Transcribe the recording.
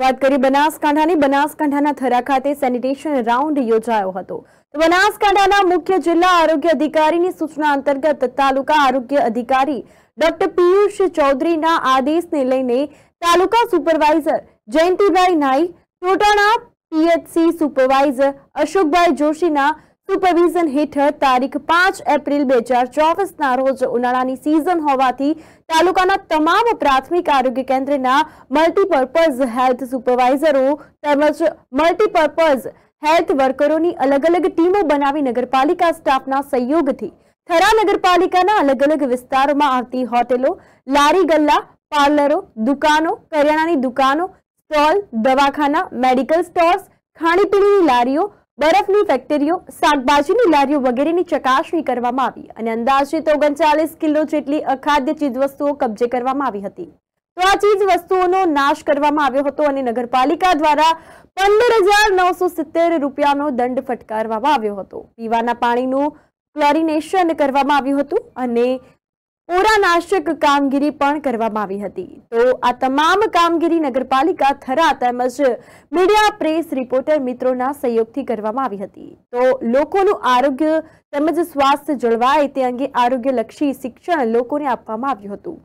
વાત કરી બનાસકાંઠાની બનાસકાંઠાના થરા ખાતે સેનિટેશન રાઉન્ડ યોજાયો હતો બનાસકાંઠાના મુખ્ય જિલ્લા આરોગ્ય અધિકારીની સૂચના અંતર્ગત તાલુકા આરોગ્ય અધિકારી ડોક્ટર પિયુષ ચૌધરીના આદેશને લઈને તાલુકા supervisor Jayantibhai Nai Totana PHC supervisor Ashokbhai જોશીના સુપરવિઝન હેઠળ તારીખ પાંચ એપ્રિલ બે હજાર ચોવીસના રોજ ઉનાળાની સિઝન હોવાથી તાલુકાના તમામ પ્રાથમિક આરોગ્ય કેન્દ્રના મલ્ટીપર્પઝ હેલ્થ સુપરવાઇઝરો તેમજ મલ્ટીપર્પઝ હેલ્થ વર્કરોની અલગ અલગ ટીમો બનાવી નગરપાલિકા સ્ટાફના સહયોગથી થરા નગરપાલિકાના અલગ અલગ વિસ્તારોમાં આવતી હોટેલો લારી ગલ્લા પાર્લરો દુકાનો કરિયાણાની દુકાનો સ્ટોલ દવાખાના મેડિકલ સ્ટોર્સ ખાણીપીણીની લારીઓ બરફની ફેક્ટરીઓ શાકભાજીની લારીઓ વગેરેની ચકાસણી કરવામાં આવી અને અંદાજે તો ઓગણચાલીસ કિલો જેટલી અખાદ્ય ચીજવસ્તુઓ કબજે કરવામાં આવી હતી તો આ ચીજ વસ્તુઓનો નાશ કરવામાં આવ્યો હતો અને નગરપાલિકા દ્વારા પંદર હજાર નવસો સિત્તેર રૂપિયાનો દંડ ફટકારવામાં આવ્યો હતો પીવાના પાણીનું ક્લોરિનેશન કરવામાં આવ્યું હતું અને પુરાનાશક કામગીરી પણ કરવામાં આવી હતી તો આ તમામ કામગીરી નગરપાલિકા થરા તેમજ મીડિયા પ્રેસ રિપોર્ટર મિત્રોના સહયોગથી કરવામાં આવી હતી તો લોકોનું આરોગ્ય તેમજ સ્વાસ્થ્ય જળવાય તે અંગે આરોગ્યલક્ષી શિક્ષણ લોકોને આપવામાં આવ્યું હતું